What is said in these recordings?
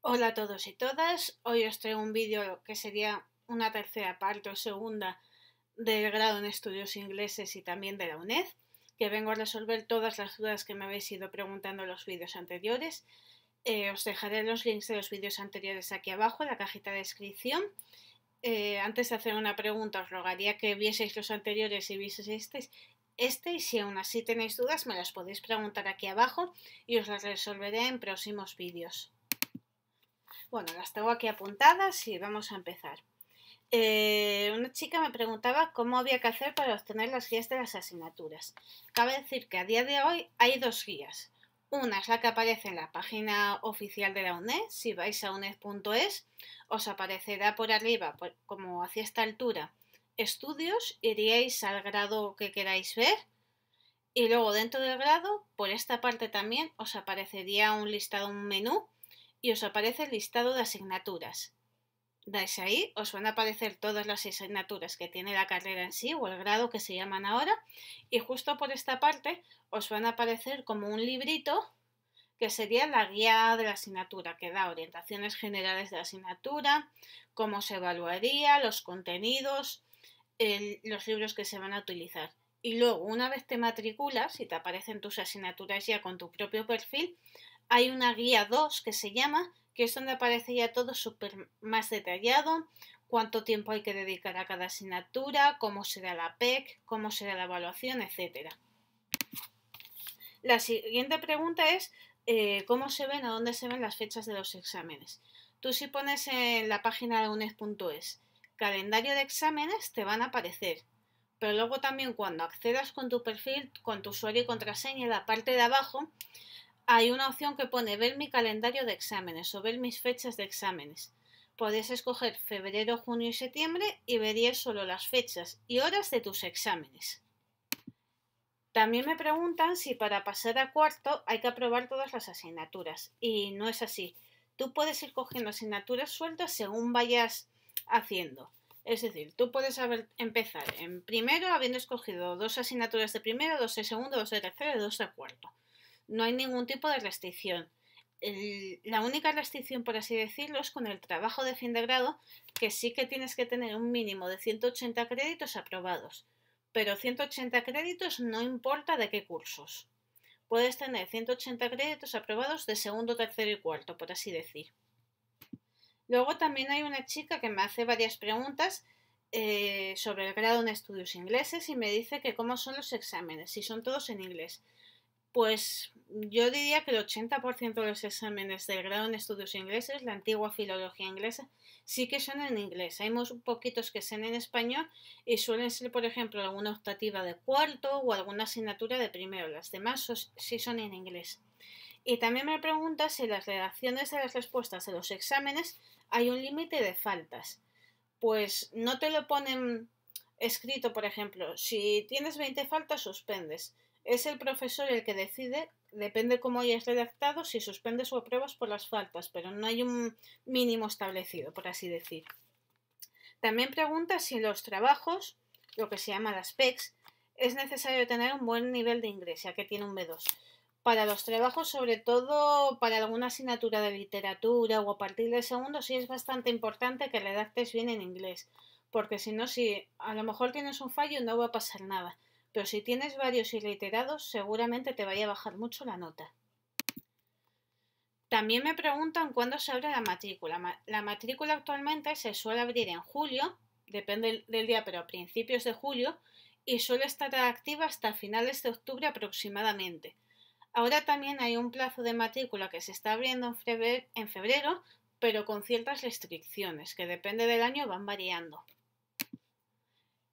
Hola a todos y todas, hoy os traigo un vídeo que sería una tercera parte o segunda del grado en estudios ingleses y también de la UNED, que vengo a resolver todas las dudas que me habéis ido preguntando en los vídeos anteriores. Eh, os dejaré los links de los vídeos anteriores aquí abajo en la cajita de descripción. Eh, antes de hacer una pregunta, os rogaría que vieseis los anteriores y vieseis este, este y si aún así tenéis dudas me las podéis preguntar aquí abajo y os las resolveré en próximos vídeos. Bueno, las tengo aquí apuntadas y vamos a empezar. Eh, una chica me preguntaba cómo había que hacer para obtener las guías de las asignaturas. Cabe decir que a día de hoy hay dos guías. Una es la que aparece en la página oficial de la UNED. Si vais a uned.es, os aparecerá por arriba, como hacia esta altura, estudios, iríais al grado que queráis ver. Y luego dentro del grado, por esta parte también, os aparecería un listado, un menú y os aparece el listado de asignaturas. Dais ahí, os van a aparecer todas las asignaturas que tiene la carrera en sí o el grado que se llaman ahora y justo por esta parte os van a aparecer como un librito que sería la guía de la asignatura, que da orientaciones generales de la asignatura, cómo se evaluaría, los contenidos, los libros que se van a utilizar. Y luego, una vez te matriculas y te aparecen tus asignaturas ya con tu propio perfil, hay una guía 2 que se llama, que es donde aparece ya todo súper más detallado, cuánto tiempo hay que dedicar a cada asignatura, cómo será la PEC, cómo será la evaluación, etc. La siguiente pregunta es eh, cómo se ven o dónde se ven las fechas de los exámenes. Tú si pones en la página de unes.es calendario de exámenes te van a aparecer, pero luego también cuando accedas con tu perfil, con tu usuario y contraseña en la parte de abajo hay una opción que pone ver mi calendario de exámenes o ver mis fechas de exámenes. Podrías escoger febrero, junio y septiembre y verías solo las fechas y horas de tus exámenes. También me preguntan si para pasar a cuarto hay que aprobar todas las asignaturas y no es así. Tú puedes ir cogiendo asignaturas sueltas según vayas haciendo. Es decir, tú puedes empezar en primero habiendo escogido dos asignaturas de primero, dos de segundo, dos de tercero y dos de cuarto no hay ningún tipo de restricción. la única restricción, por así decirlo, es con el trabajo de fin de grado, que sí que tienes que tener un mínimo de 180 créditos aprobados. Pero 180 créditos no importa de qué cursos. Puedes tener 180 créditos aprobados de segundo, tercero y cuarto, por así decir. Luego también hay una chica que me hace varias preguntas eh, sobre el grado en estudios ingleses y me dice que cómo son los exámenes, si son todos en inglés. Pues yo diría que el 80% de los exámenes del grado en estudios ingleses, la antigua filología inglesa, sí que son en inglés. Hay muy poquitos que sean en español y suelen ser, por ejemplo, alguna optativa de cuarto o alguna asignatura de primero. Las demás sí son en inglés. Y también me pregunta si en las redacciones de las respuestas de los exámenes hay un límite de faltas. Pues no te lo ponen escrito, por ejemplo, si tienes 20 faltas, suspendes. Es el profesor el que decide Depende cómo hayas redactado, si suspendes o apruebas por las faltas, pero no hay un mínimo establecido, por así decir. También pregunta si los trabajos, lo que se llama las PECs, es necesario tener un buen nivel de inglés, ya que tiene un B2. Para los trabajos, sobre todo para alguna asignatura de literatura o a partir del segundo, sí es bastante importante que redactes bien en inglés, porque si no, si a lo mejor tienes un fallo, no va a pasar nada pero si tienes varios y reiterados, seguramente te vaya a bajar mucho la nota. También me preguntan cuándo se abre la matrícula. La matrícula actualmente se suele abrir en julio, depende del día, pero a principios de julio, y suele estar activa hasta finales de octubre aproximadamente. Ahora también hay un plazo de matrícula que se está abriendo en febrero, pero con ciertas restricciones, que depende del año van variando.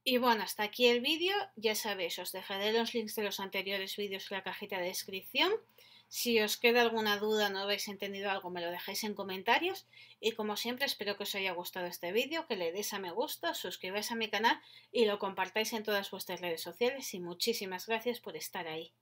Y bueno, hasta aquí el vídeo. Ya sabéis, os dejaré los links de los anteriores vídeos en la cajita de descripción. Si os queda alguna duda, no habéis entendido algo, me lo dejáis en comentarios. Y como siempre, espero que os haya gustado este vídeo, que le deis a me gusta, suscribáis a mi canal y lo compartáis en todas vuestras redes sociales. Y muchísimas gracias por estar ahí.